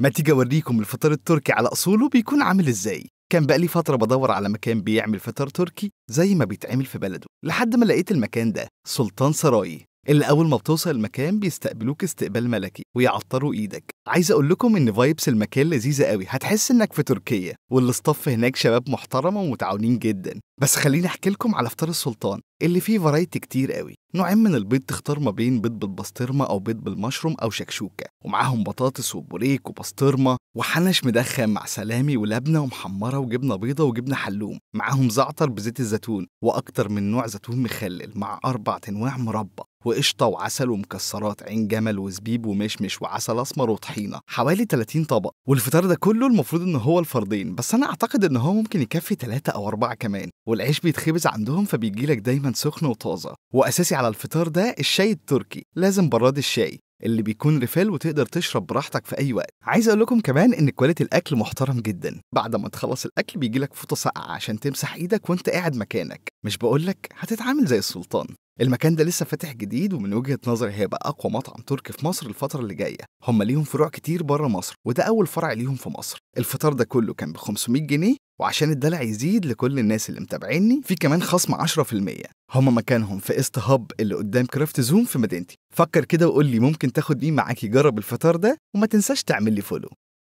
ما تيجي اوريكم الفطار التركي على اصوله بيكون عامل ازاي كان بقالي فتره بدور على مكان بيعمل فطار تركي زي ما بيتعمل في بلده لحد ما لقيت المكان ده سلطان سراي اللي أول ما بتوصل المكان بيستقبلوك استقبال ملكي ويعطروا إيدك عايز أقول لكم إن فايبس المكان لذيذة قوي هتحس إنك في تركيا والاصطف هناك شباب محترمة ومتعاونين جدا بس خليني أحكي لكم على فطار السلطان اللي فيه فرايتي كتير قوي نوعين من البيض تختار ما بين بيض بالبسطرمة أو بيض بالمشروم أو شكشوكة ومعاهم بطاطس وبوريك وبسطرمة وحنش مدخن مع سلامي ولبنة ومحمرة وجبنة بيضة وجبنة حلوم معاهم زعتر بزيت الزيتون وأكتر من نوع زيتون مخلل مع أربع أنواع مربى وقشطة وعسل ومكسرات عين جمل وزبيب ومشمش وعسل أسمر وطحينة حوالي 30 طبق والفطار ده كله المفروض إن هو الفردين بس أنا أعتقد إن هو ممكن يكفي ثلاثة أو أربعة كمان والعيش بيتخبز عندهم فبيجيلك دايما سخن وطازة وأساسي على الفطار ده الشاي التركي لازم براد الشاي اللي بيكون ريفيل وتقدر تشرب براحتك في اي وقت عايز اقول لكم كمان ان كواليتي الاكل محترم جدا بعد ما تخلص الاكل بيجي لك فوطه ساقعه عشان تمسح ايدك وانت قاعد مكانك مش بقول لك هتتعامل زي السلطان المكان ده لسه فاتح جديد ومن وجهه نظري هيبقى اقوى مطعم تركي في مصر الفتره اللي جايه هم ليهم فروع كتير بره مصر وده اول فرع ليهم في مصر الفطار ده كله كان ب 500 جنيه وعشان الدلع يزيد لكل الناس اللي متابعيني في كمان خصم 10% هما مكانهم في ايست هاب اللي قدام كرافت زوم في مدينتي فكر كده وقول لي ممكن تاخد مين معاك يجرب الفطار ده وما تنساش تعمل لي فولو